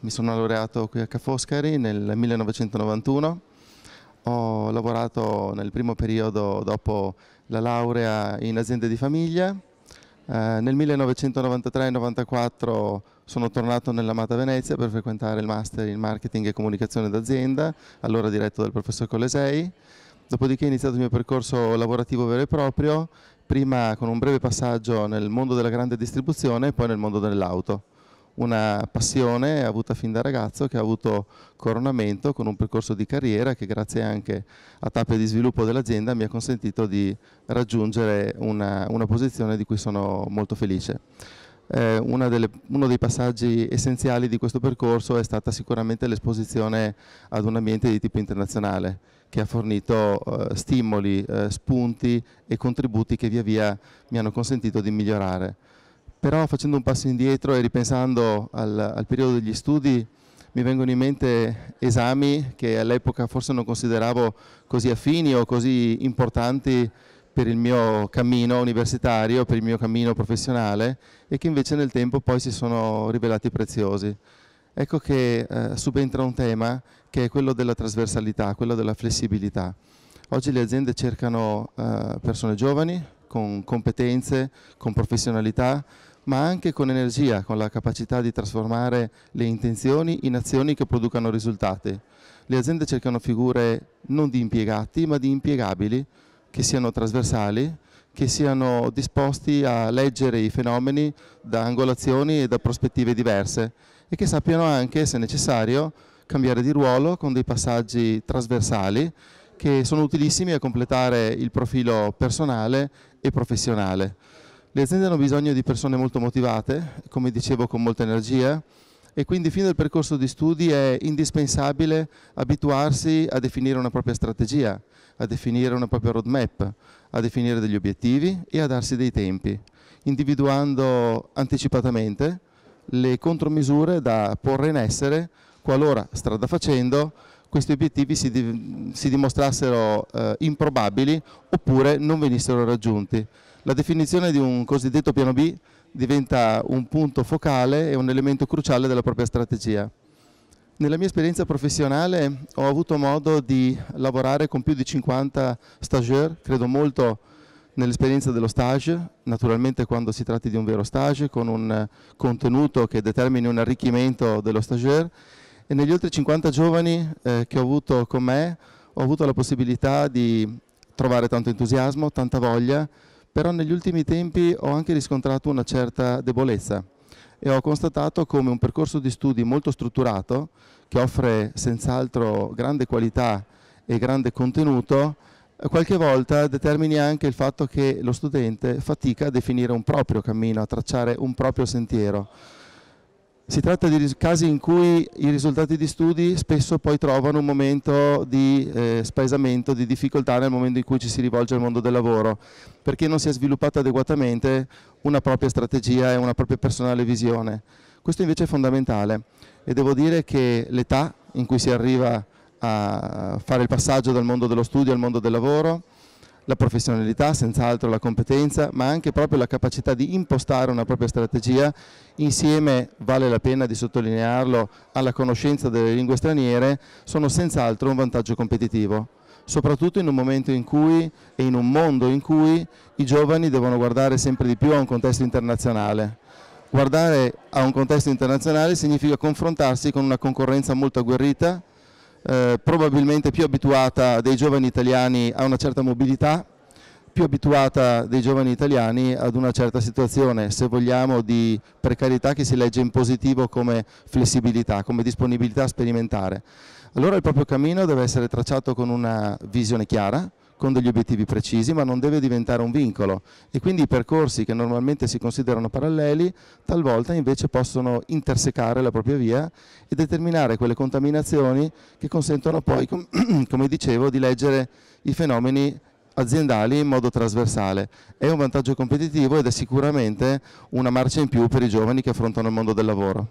Mi sono laureato qui a Ca' Foscari nel 1991, ho lavorato nel primo periodo dopo la laurea in aziende di famiglia, eh, nel 1993-94 sono tornato nell'amata Venezia per frequentare il master in marketing e comunicazione d'azienda, allora diretto dal professor Colesei. dopodiché ho iniziato il mio percorso lavorativo vero e proprio, prima con un breve passaggio nel mondo della grande distribuzione e poi nel mondo dell'auto una passione avuta fin da ragazzo che ha avuto coronamento con un percorso di carriera che grazie anche a tappe di sviluppo dell'azienda mi ha consentito di raggiungere una, una posizione di cui sono molto felice. Eh, delle, uno dei passaggi essenziali di questo percorso è stata sicuramente l'esposizione ad un ambiente di tipo internazionale che ha fornito eh, stimoli, eh, spunti e contributi che via via mi hanno consentito di migliorare però facendo un passo indietro e ripensando al, al periodo degli studi mi vengono in mente esami che all'epoca forse non consideravo così affini o così importanti per il mio cammino universitario, per il mio cammino professionale e che invece nel tempo poi si sono rivelati preziosi. Ecco che eh, subentra un tema che è quello della trasversalità, quello della flessibilità. Oggi le aziende cercano eh, persone giovani, con competenze, con professionalità, ma anche con energia, con la capacità di trasformare le intenzioni in azioni che producano risultati. Le aziende cercano figure non di impiegati, ma di impiegabili, che siano trasversali, che siano disposti a leggere i fenomeni da angolazioni e da prospettive diverse e che sappiano anche, se necessario, cambiare di ruolo con dei passaggi trasversali che sono utilissimi a completare il profilo personale e professionale. Le aziende hanno bisogno di persone molto motivate, come dicevo con molta energia, e quindi fin dal percorso di studi è indispensabile abituarsi a definire una propria strategia, a definire una propria roadmap, a definire degli obiettivi e a darsi dei tempi, individuando anticipatamente le contromisure da porre in essere qualora, strada facendo, questi obiettivi si, di, si dimostrassero eh, improbabili oppure non venissero raggiunti. La definizione di un cosiddetto piano B diventa un punto focale e un elemento cruciale della propria strategia. Nella mia esperienza professionale ho avuto modo di lavorare con più di 50 stagiaires, credo molto nell'esperienza dello stage, naturalmente quando si tratti di un vero stage, con un contenuto che determini un arricchimento dello stagiaire e negli oltre 50 giovani eh, che ho avuto con me ho avuto la possibilità di trovare tanto entusiasmo, tanta voglia, però negli ultimi tempi ho anche riscontrato una certa debolezza e ho constatato come un percorso di studi molto strutturato, che offre senz'altro grande qualità e grande contenuto, qualche volta determini anche il fatto che lo studente fatica a definire un proprio cammino, a tracciare un proprio sentiero. Si tratta di casi in cui i risultati di studi spesso poi trovano un momento di eh, spaesamento, di difficoltà nel momento in cui ci si rivolge al mondo del lavoro, perché non si è sviluppata adeguatamente una propria strategia e una propria personale visione. Questo invece è fondamentale e devo dire che l'età in cui si arriva a fare il passaggio dal mondo dello studio al mondo del lavoro la professionalità, senz'altro la competenza, ma anche proprio la capacità di impostare una propria strategia insieme, vale la pena di sottolinearlo, alla conoscenza delle lingue straniere, sono senz'altro un vantaggio competitivo soprattutto in un momento in cui e in un mondo in cui i giovani devono guardare sempre di più a un contesto internazionale. Guardare a un contesto internazionale significa confrontarsi con una concorrenza molto agguerrita, eh, probabilmente più abituata dei giovani italiani a una certa mobilità, più abituata dei giovani italiani ad una certa situazione, se vogliamo, di precarietà che si legge in positivo come flessibilità, come disponibilità a sperimentare. Allora il proprio cammino deve essere tracciato con una visione chiara, con degli obiettivi precisi, ma non deve diventare un vincolo e quindi i percorsi che normalmente si considerano paralleli talvolta invece possono intersecare la propria via e determinare quelle contaminazioni che consentono poi, come dicevo, di leggere i fenomeni aziendali in modo trasversale. È un vantaggio competitivo ed è sicuramente una marcia in più per i giovani che affrontano il mondo del lavoro.